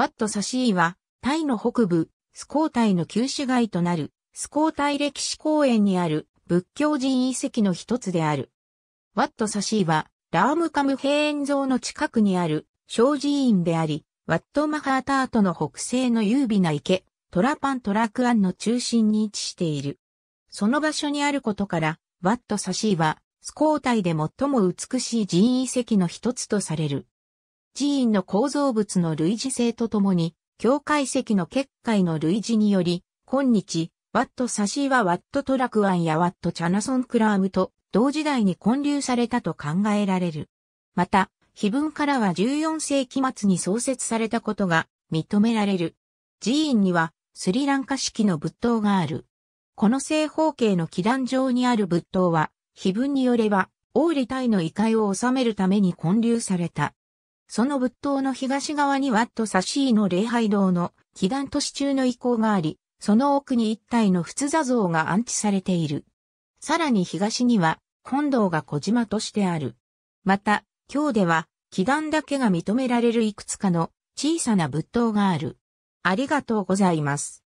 ワット・サシーは、タイの北部、スコータイの旧市街となる、スコータイ歴史公園にある仏教人遺跡の一つである。ワット・サシーは、ラームカム平円像の近くにある小寺院であり、ワット・マハータートの北西の優美な池、トラパン・トラクアンの中心に位置している。その場所にあることから、ワット・サシーは、スコータイで最も美しい人遺跡の一つとされる。寺院の構造物の類似性とともに、境界石の結界の類似により、今日、ワット・サシーはワット・トラクワンやワット・チャナソン・クラームと同時代に混流されたと考えられる。また、碑文からは14世紀末に創設されたことが認められる。寺院にはスリランカ式の仏塔がある。この正方形の基壇上にある仏塔は、碑文によれば、王タ体の異界を治めるために建立された。その仏塔の東側にワットしいの礼拝堂の祈願都市中の遺構があり、その奥に一体の仏座像が安置されている。さらに東には本堂が小島としてある。また、今日では祈願だけが認められるいくつかの小さな仏塔がある。ありがとうございます。